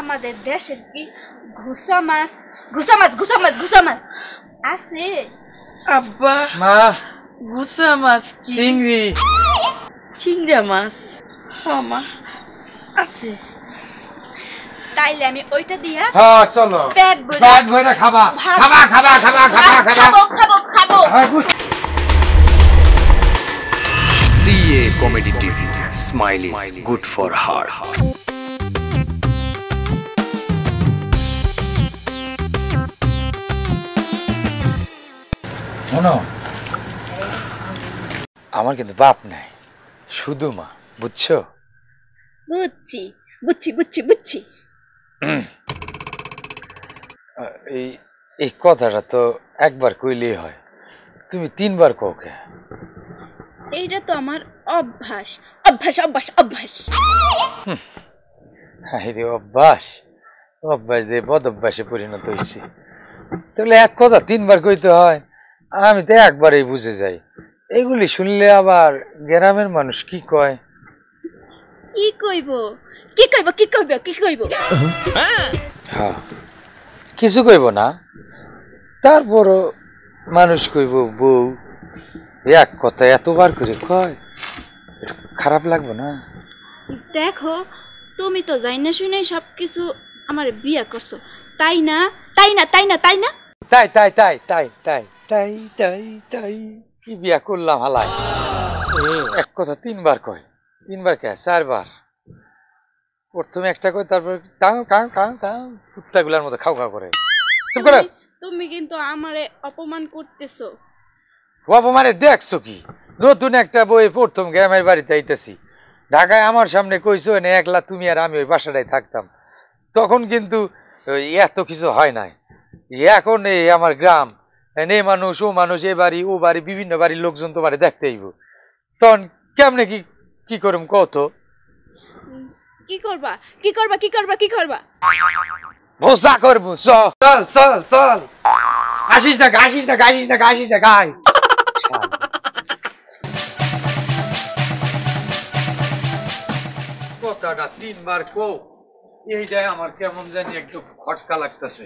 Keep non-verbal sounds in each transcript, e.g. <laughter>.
আমাদের দেশের কি ঘুষা মাছ ঘুষা মাছ ঘুষা মাছ ঘুষা মাছ আছে আব্বা মা ঘুষা মাছ চিংড়ি চিংড়া মাছ হ্যাঁ, মা আছে তাইলে আমি ওইটা দিয়া হ্যাঁ চলো পেট ভরে পেট ভরে খাবা খাবা খাবা খাবা খাবা খাবো খাবো খাবো সিএ comedy TV smile good for her শোনো আমার কিন্তু বাপ নাই শুধু মা বুঝছো বুঝছি বুঝছি বুঝছি বুঝছি এই এই কথাটা তো একবার কইলেই হয় তুমি তিনবার কোকে এইটা তো আমার অভ্যাস অভ্যাস অভ্যাস অভ্যাস হ্যাঁ রে অভ্যাস অভ্যাস দিয়ে বদ অভ্যাসে পরিণত হয়েছে তাহলে এক কথা তিনবার কইতে হয় আমি তো একবারেই বুঝে যাই এগুলি শুনলে আবার গ্রামের মানুষ কি কয় কি কইব কি কইব কি কইব কি কইব হ্যাঁ কিছু কইব না তারপর মানুষ কইব বউ এক কথা এতবার করে কয় খারাপ লাগবে না দেখো তুমি তো যাই না শুনেই সব কিছু আমার বিয়া করছো তাই না তাই না তাই না তাই না তাই তাই তাই তাই তাই তাই তাই তাই কি বিয়া করলাম হালাই এক কথা তিনবার কয় তিনবার কে চারবার প্রথমে একটা কয় তারপর কাউ কাউ কাউ কাউ কুত্তাগুলার মতো খাও খাও করে চুপ করে তুমি কিন্তু আমারে অপমান করতেছো অপমানে দেখছো কি নতুন একটা বই প্রথম গ্রামের বাড়িতে আইতেছি ঢাকায় আমার সামনে কইছো না একলা তুমি আর আমি ওই বাসাটাই থাকতাম তখন কিন্তু এত কিছু হয় নাই এখন এই আমার গ্রাম এ মানুষ ও মানুষ এ বাড়ি ও বাড়ি বিভিন্ন বাড়ির লোকজন তো বাড়ি দেখতে আইব তখন কেমনে কি কি করুম কত কি করবা কি করবা কি করবা কি করবা ভোসা করবো চল চল চল আসিস না আসিস না আসিস না আসিস না গাই কথাটা তিনবার কো এইটাই আমার কেমন জানি একটু খটকা লাগতেছে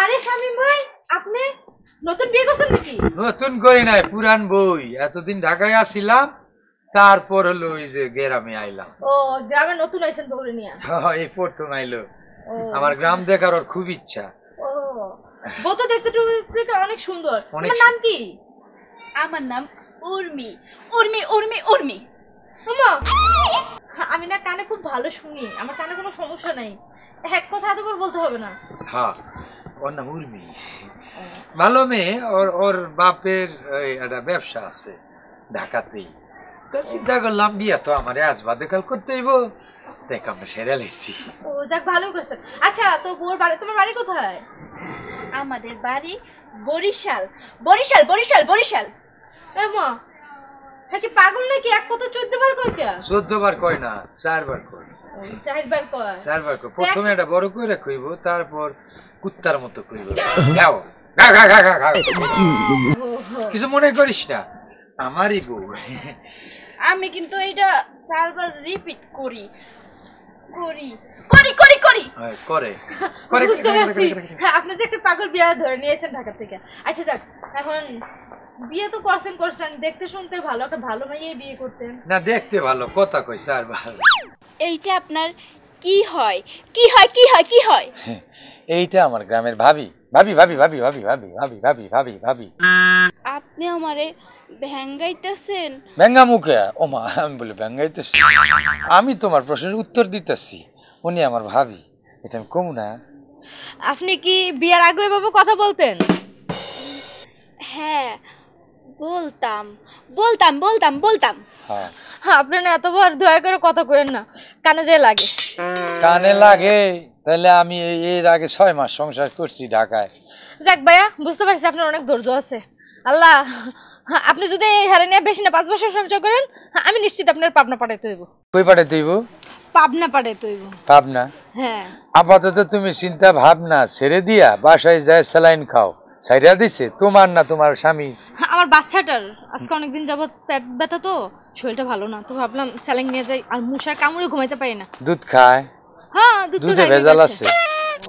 আরে শামিম ভাই আপনি নতুন বিয়ে করছেন নাকি নতুন করি নাই পুরান বই এতদিন ঢাকায় আসিলাম তারপর হলো ওই যে গ্রামে আইলাম ও গ্রামে নতুন আইছেন বউরে নিয়ে এই প্রথম আইলো আমার আচ্ছা। গ্রাম দেখার ওর খুব ইচ্ছা ও বউ তো দেখতে টুকতে অনেক সুন্দর তোমার নাম কি আমার নাম উর্মি উর্মি উর্মি উর্মি হুম হ্যাঁ, আমি না কানে খুব ভালো শুনি আমার কানে কোনো সমস্যা নাই এক কথা এতবার বলতে হবে না হ্যাঁ ওর নাম উর্মি ভালো মেয়ে ওর ওর বাপের একটা ব্যবসা আছে ঢাকাতেই তো চিন্তা করলাম বিয়া তো আমার আজ দেখাল কাল করতে হইব দেখ আমরা সেরা লিখছি ও যাক ভালো করেছে আচ্ছা তো বোর বাড়ি তোমার বাড়ি কোথায় আমাদের বাড়ি বরিশাল বরিশাল বরিশাল বরিশাল মা নাকি হ্যাঁ, পাগল নাকি এক কথা চোদ্দ বার কয় কে চোদ্দ বার কয় না কয় কয় কয় প্রথমে বড় কইব তারপর কুত্তার মতো কইব যাও কিছু মনে করিস না আমারই বউ আমি কিন্তু এটা সার্ভার রিপিট করি করি করি করি করি হ্যাঁ, <laughs> করে করে বুঝতে পারছি হ্যাঁ, আপনি যে একটা পাগল বিয়া ধরে নিয়েছেন ঢাকা থেকে আচ্ছা যাক এখন বিয়ে তো করছেন করছেন দেখতে শুনতে ভালো একটা ভালো মেয়ে বিয়ে করতেন না দেখতে ভালো কথা কই স্যার ভালো এইটা আপনার কি হয় কি হয় কি হয় কি হয় <laughs> এইটা আমার গ্রামের ভাবি ভাবি ভাবি ভাবি ভাবি ভাবি ভাবি ভাবি ভাবি ভাবি আপনি আমারে ভ্যাঙ্গাইতেছেন ভ্যাঙ্গা মুখে ও মা আমি বলি ভ্যাঙ্গাইতেছি আমি তোমার প্রশ্নের উত্তর দিতেছি উনি আমার ভাবি এটা আমি কমু না আপনি কি বিয়ার আগে বাবু কথা বলতেন হ্যাঁ বলতাম বলতাম বলতাম বলতাম হ্যাঁ, হ্যাঁ আপনারা এতবার দয়া করে কথা করেন না কানে যে লাগে কানে লাগে তাহলে আমি এর আগে ছয় মাস সংসার করছি ঢাকায় যাক ভাইয়া বুঝতে পারছি আপনার অনেক ধৈর্য আছে আল্লাহ আপনি যদি এই হারে নিয়ে বেশি না পাঁচ বছর সংসার করেন আমি নিশ্চিত আপনার পাবনা পাঠাইতে হইব কই পাঠাইতে হইব পাবনা পাঠাইতে হইব পাবনা হ্যাঁ আপাতত তুমি চিন্তা ভাবনা ছেড়ে দিয়া বাসায় যায় স্যালাইন খাও সাইডা দিছে তোমার না তোমার স্বামী হ্যাঁ, আমার বাচ্চাটার আজকে অনেকদিন যাবৎ পেট ব্যথা তো শরীরটা ভালো না তো ভাবলাম স্যালাইন নিয়ে যাই আর মুশার কামড়ে ঘুমাইতে পারি না দুধ খায় হ্যাঁ দুধ তো ভেজাল আছে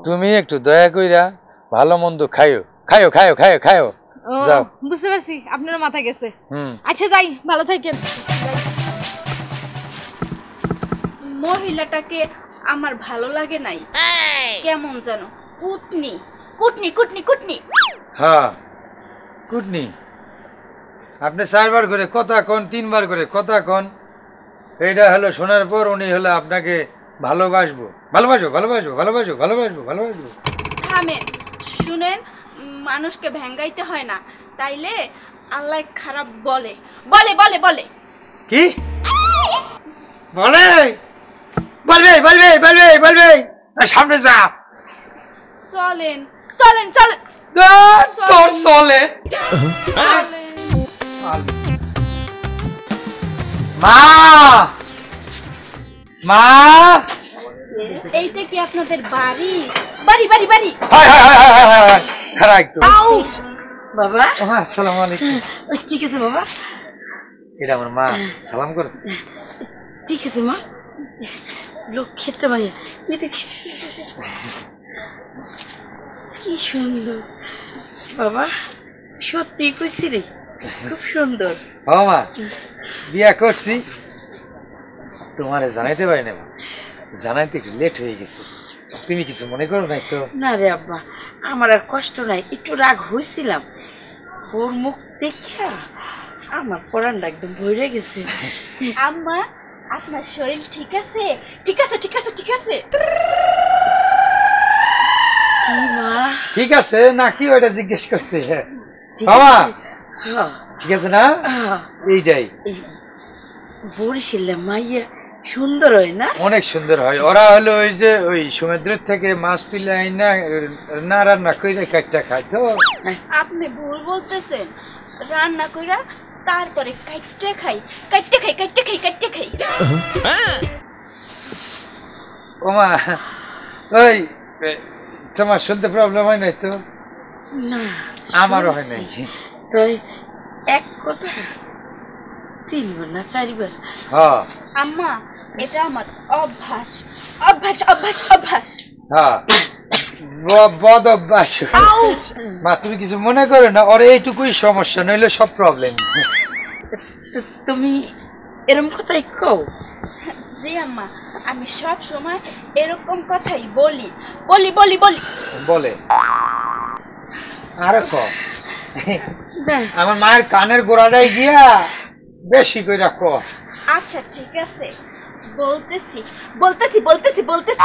তুমি একটু দয়া কইরা ভালো মন্দ খাইও খাইও খাইও খাইও খাইও যাও বুঝতে পারছি আপনার মাথা গেছে আচ্ছা যাই ভালো থাকেন মহিলাটাকে আমার ভালো লাগে নাই কেমন জানো কুটনি কুটনি কুটনি কুটনি হ্যাঁ কুটনি আপনি চারবার করে কথা কন তিনবার করে কথা কন এটা হলো শোনার পর উনি হলো আপনাকে ভালোবাসবো ভালোবাসবো ভালোবাসো ভালোবাসো ভালোবাসবো ভালোবাসবো শুনেন মানুষকে ভেঙ্গাইতে হয় না তাইলে আল্লাহ খারাপ বলে বলে বলে বলে কি বলে বলবে বলবে বলবে বলবে সামনে যা চলেন চলেন চলেন তোর চলে মা মা এইটা কি আপনাদের বাড়ি বাড়ি বাড়ি বাড়ি ঠিক আছে বাবা এটা আমার মা সালাম কর ঠিক আছে মা লক্ষ্মীটা ভাইয়া কি সুন্দর বাবা সত্যি কইছি রে খুব সুন্দর বাবা বিয়া করছি তোমারে জানাইতে পারি না জানাইতে একটু লেট হয়ে গেছে তুমি কিছু মনে করো না তো না রে আব্বা আমার আর কষ্ট নাই একটু রাগ হয়েছিলাম ওর মুখ দেখে আমার পড়ানটা একদম ভরে গেছে আম্মা আপনার শরীর ঠিক আছে ঠিক আছে ঠিক আছে ঠিক আছে ঠিক আছে নাকি ওটা জিজ্ঞেস করছে বাবা ঠিক আছে না হ্যাঁ। হ্যাঁ। এইটাই বরিশালে মাইয়া সুন্দর হয় না অনেক সুন্দর হয় ওরা হলো ওই যে ওই সমুদ্রের থেকে মাছ তুলে আইনা না রান্না কইরা কাটটা খায় তো আপনি ভুল বলতেছেন রান্না কইরা তারপরে কাটটা খাই কাটটা খাই কাটটা খাই কাটটা খাই ওমা ওই তোমার শুনতে প্রবলেম হয় নাই তো না আমারও হয় নাই তো এক কথা তিনবার না চারবার হ্যাঁ আম্মা এটা আমার অভ্যাস অভ্যাস অভ্যাস অভ্যাস হ্যাঁ বদ অভ্যাস মা তুমি কিছু মনে করো না ওর এইটুকুই সমস্যা নইলে সব প্রবলেম তুমি এরম কথাই কও জি আম্মা আমি সব সময় এরকম কথাই বলি বলি বলি বলি বলে আরে কো আমার মায়ের কানের গোড়াটাই গিয়া বেশি কই রাখো আচ্ছা ঠিক আছে বলতেছি বলতেছি বলতেছি বলতেছি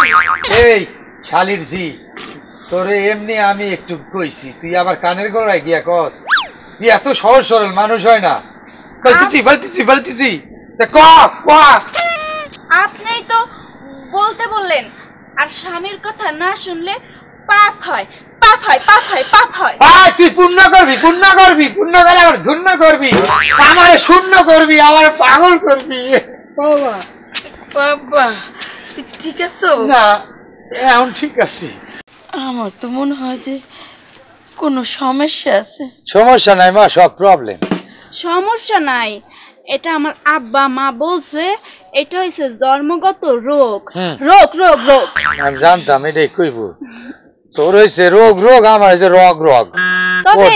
এই শালির জি তোরে এমনি আমি একটু কইছি তুই আবার কানের গোড়ায় গিয়া কস তুই এত সহজ সরল মানুষ হয় না বলতেছি বলতেছি বলতেছি ক ক বলতে বললেন আর স্বামীর কথা না শুনলে পাপ হয় পাপ হয় পাপ হয় পাপ হয় আয় তুই পুণ্য করবি পুণ্য করবি পুণ্য করে আবার ঘূর্ণ করবি আমারে শূন্য করবি আমার পাগল করবি বাবা বাবা ঠিক আছো না এখন ঠিক আছি আমার তো মনে হয় যে কোনো সমস্যা আছে সমস্যা নাই মা সব প্রবলেম সমস্যা নাই এটা আমার আব্বা মা বলছে এটা হইছে জন্মগত রোগ হ্যাঁ। রোগ রোগ রোগ আমি জানতাম এটাই কইব তোর হইছে রোগ রোগ আমার হইছে রোগ রোগ তবে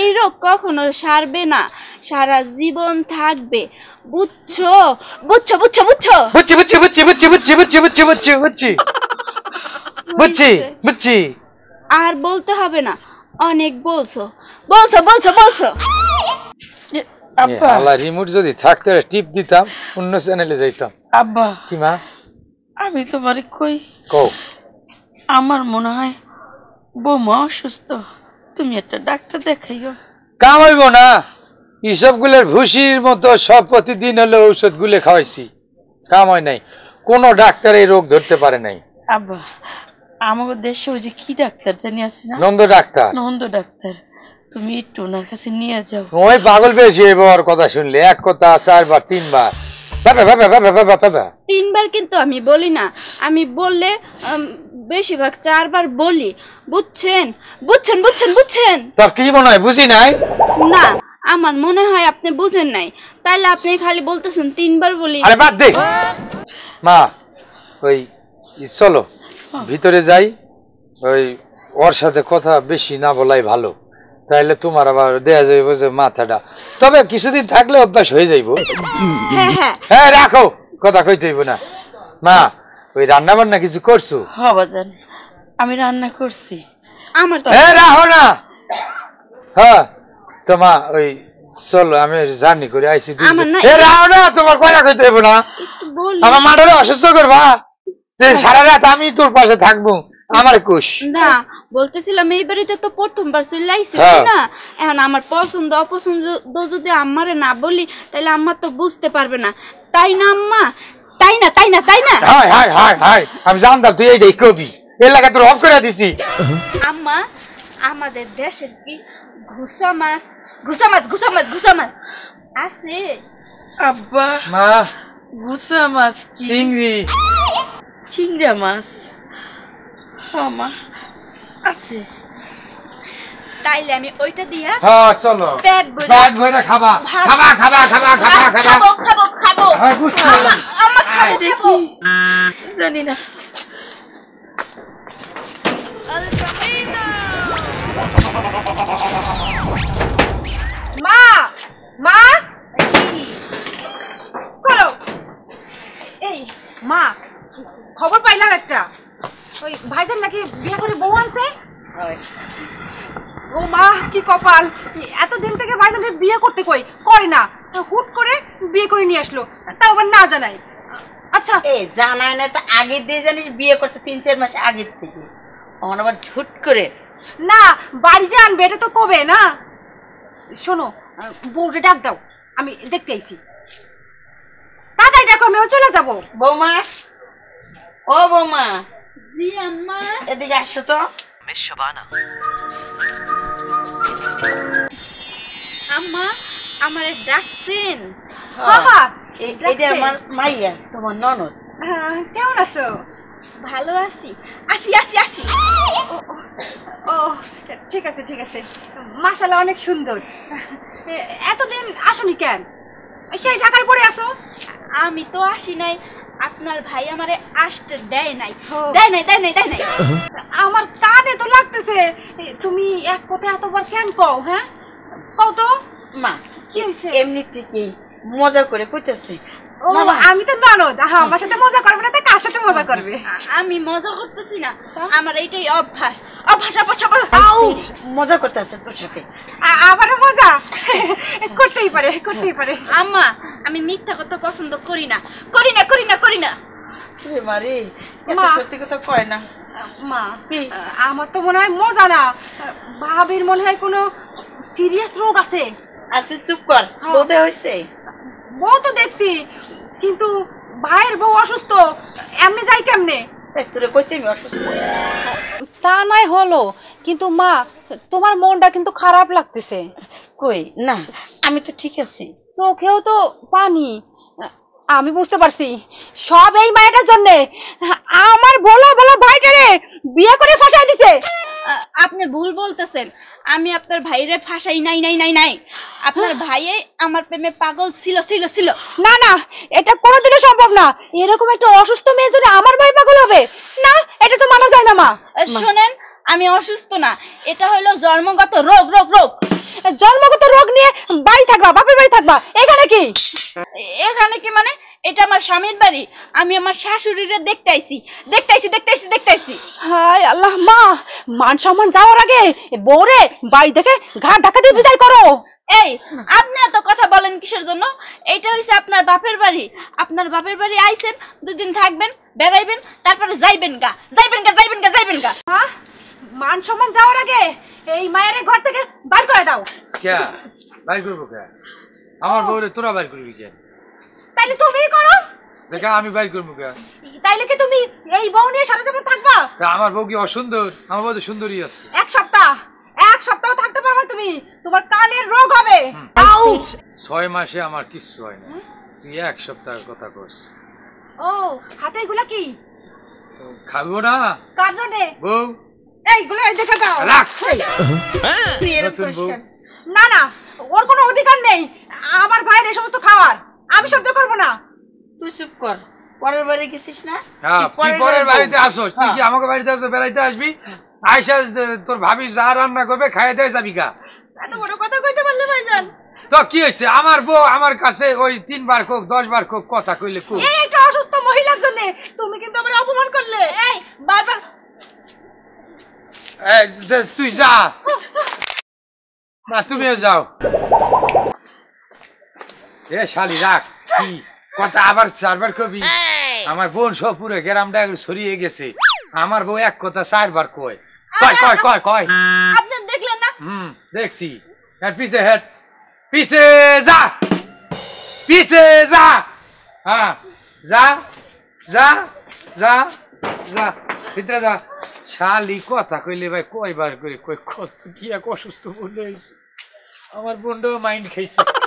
এই রোগ কখনো সারবে না সারা জীবন থাকবে বুঝছো বুঝছো বুঝছো বুঝছো বুঝছি বুঝছি বুঝছি বুঝছি বুঝছি বুঝছি বুঝছি বুঝছি বুঝছি বুঝছি বুঝছি আর বলতে হবে না অনেক বলছো বলছো বলছো বলছো আব্বা আল্লাহ রিমোট যদি থাকতে টিপ দিতাম অন্য চ্যানেলে যাইতাম আব্বা কি মা আমি তো তোমার কই কও আমার মনে হয় বৌমা অসুস্থ তুমি একটা ডাক্তার দেখাইও কাম হইব না এইসবগুলোর ভুসির মতো সব প্রতিদিন হলো ঔষধগুলো খাওয়াইছি কাম নাই কোনো ডাক্তার এই রোগ ধরতে পারে নাই আব্বা আমাদের দেশে ওই যে কি ডাক্তার জানি আছে না নন্দ ডাক্তার নন্দ ডাক্তার তুমি টোনার কাছে নিয়ে যাও ওই পাগল পেয়েছি এবার কথা শুনলে এক কথা চারবার তিনবার তিনবার কিন্তু আমি বলি না আমি বললে বেশিরভাগ চারবার বলি বুঝছেন বুঝছেন বুঝছেন বুঝছেন তার কি মনে হয় বুঝি নাই না আমার মনে হয় আপনি বুঝেন নাই তাহলে আপনি খালি বলতেছেন তিনবার বলি আরে বাদ দে মা ওই চলো ভিতরে যাই ওই ওর সাথে কথা বেশি না বলাই ভালো তাইলে তোমার আবার দেয়া যাইব যে মাথাটা তবে কিছুদিন থাকলে অভ্যাস হয়ে যাইব হ্যাঁ, হ্যাঁ।, হ্যাঁ রাখো কথা কইতে হইব না মা ওই রান্না বান্না কিছু করছো বাজান আমি রান্না করছি আমার হ্যাঁ রাখো না হ্যাঁ তো মা ওই চলো আমি জার্নি করে আইছি এ হ্যাঁ, রাও না তোমার কথা কইতে হইব না আমার মাটারে অসুস্থ করবা সারা রাত আমি তোর পাশে থাকবো আমার একুশ না বলতেছিলাম এই বাড়িতে তো প্রথমবার চলে আইসি হ্যাঁ। না এখন আমার পছন্দ অপছন্দ যদি আমারে না বলি তাহলে আম্মা তো বুঝতে পারবে না তাই না আম্মা তাই না তাই না তাই না হাই হাই হাই হাই আমি জানতাম তুই এইটাই কবি এলাকা তোর অফ করে দিছি আম্মা আমাদের দেশের কি ঘুষা মাছ ঘুষা মাছ ঘুষা মাছ ঘুষা মাছ আছে আব্বা মা ঘুষা মাছ চিংড়ি চিংড়া মাছ তাইলে আমি ওইটা দিয়া চলো জানি না মা মা এই মা খবর পাইলাম একটা ওই ভাইজান নাকি বিয়ে করে বউ আনছে ও মা কি কপাল এতদিন থেকে ভাইজানের বিয়ে করতে কই করে না হুট করে বিয়ে করে নিয়ে আসলো তাও আবার না জানাই আচ্ছা এ জানাই না তো আগে দিয়ে জানিস বিয়ে করছে তিন চার মাস আগের থেকে আমার আবার ঝুট করে না বাড়ি যে আনবে এটা তো কবে না শোনো বউকে ডাক দাও আমি দেখতে আইছি তাড়াতাড়ি ডাকো আমিও চলে যাবো বৌমা ও বৌমা জি আছি ও ঠিক আছে ঠিক আছে অনেক সুন্দর এতদিন আসনি কেন সেই ঢাকায় পড়ে আসো আমি তো আসি নাই আপনার ভাই আমারে আসতে দেয় নাই দেয় নাই দেয় নাই দেয় নাই আমার কানে তো লাগতেছে তুমি এক কথা এতবার কেন কও হ্যাঁ কও তো মা কি হইছে এমনি কি মজা করে কইতেছে আমি তো ননদ আমার সাথে মজা করবে না কার সাথে মজা করবে আমি মজা করতেছি না আমার এইটাই অভ্যাস অভ্যাস অভ্যাস আচ্ছা, মজা তোর সাথে মজা করতেই পারে করতেই পারে আম্মা আমি মিথ্যা কথা পছন্দ করি না করি না করি না করি না সত্যি কথা কয় না মা আমার তো মনে হয় মজা না ভাবির মনে হয় কোনো সিরিয়াস রোগ আছে আর তুই চুপ কর হ্যাঁ। হয়েছে বউ তো দেখছি কিন্তু ভাইয়ের বউ অসুস্থ এমনি যাই কেমনে অসুস্থ তা নাই হলো কিন্তু মা তোমার মনটা কিন্তু খারাপ লাগতেছে কই না আমি তো ঠিক আছি চোখেও তো পানি আমি বুঝতে পারছি সব এই মায়েটার জন্যে আমার বলা বলা ভাইটারে বিয়ে করে ফাঁসাই দিছে আপনি ভুল বলতেছেন আমি আপনার ভাইরে ফাঁসাই নাই নাই নাই নাই আপনার হ্যাঁ। ভাইয়ে আমার প্রেমে পাগল ছিল ছিল ছিল না না এটা কোনোদিনও সম্ভব না এরকম একটা অসুস্থ মেয়ে যদি আমার ভাই পাগল হবে না এটা তো মানা যায় না মা শোনেন আমি অসুস্থ না এটা হলো জন্মগত রোগ রোগ রোগ জন্মগত রোগ নিয়ে বাড়ি থাকবা বাপের বাড়ি থাকবা এখানে কি এখানে কি মানে এটা আমার স্বামীর বাড়ি আমি আমার শাশুড়িরে দেখতেছি দেখতেছি দেখতেছি দেখতেছি হাই আল্লাহ মা মান সম্মান যাওয়ার আগে বৌরে বাড়ি থেকে ঘাট ঢাকা দিয়ে বিদায় করো এই আপনি এত কথা বলেন কিসের জন্য এটা হইছে আপনার বাপের বাড়ি আপনার বাপের বাড়ি আইছেন দুদিন থাকবেন বেড়াইবেন তারপরে যাইবেন গা যাইবেন গা যাইবেন গা যাইবেন গা হ্যাঁ মান সম্মান যাওয়ার আগে এই মায়ের ঘর থেকে বাইর করে দাও বাইর করবো আমার বউরে তোরা বাইর করবি কেন তাইলে তুমিই করো দেখা আমি বাইর করবো তাইলে কি তুমি এই বউ নিয়ে সারা জীবন থাকবা আমার বউ কি অসুন্দর আমার বউ তো সুন্দরী আছে এক সপ্তাহ এক সপ্তাহ থাকতে পারবে তুমি তোমার কানের রোগ হবে আউট ছয় মাসে আমার কিচ্ছু হয় না তুই এক সপ্তাহের কথা কস ও হাতে এগুলা কি খাবো না কার জন্য বউ গুলো এই দেখে দাও রাখ হ্যাঁ। না না ওর কোনো অধিকার নেই আমার ভাইয়ের এই সমস্ত খাওয়ার আমি শব্দ করব না তুই চুপ কর পরের বাড়ি গেছিস না হ্যাঁ তুই পরের বাড়িতে আসো তুই কি হ্যাঁ। আমাকে বাড়িতে আসো বেড়াইতে আসবি আয়সা তোর ভাবি যা রান্না করবে খাইয়ে দেয় যাবি গা এত বড় কথা কইতে পারলে ভাইজান তো কি হয়েছে আমার বউ আমার কাছে ওই তিনবার কোক দশ বার কোক কথা কইলে কোক এই একটা অসুস্থ মহিলার জন্য তুমি কিন্তু আমার অপমান করলে এই বারবার তুই যা না তুমিও যাও এ শালি রাখ কি কথা আবার চারবার কবি আমার বোন সব পুরো গ্রামটা ছড়িয়ে গেছে আমার বউ এক কথা চারবার কয় কয় কয় কয় কয় আপনি দেখলেন না হুম দেখছি হ্যাঁ পিছে হেড হ্যাঁ। পিছে যা পিছে যা হ্যাঁ যা যা যা যা ভিতরে যা শালি কথা কইলে ভাই কয়বার করে কই কষ্ট কি এক অসুস্থ বলে আমার বোনটাও মাইন্ড খেয়েছে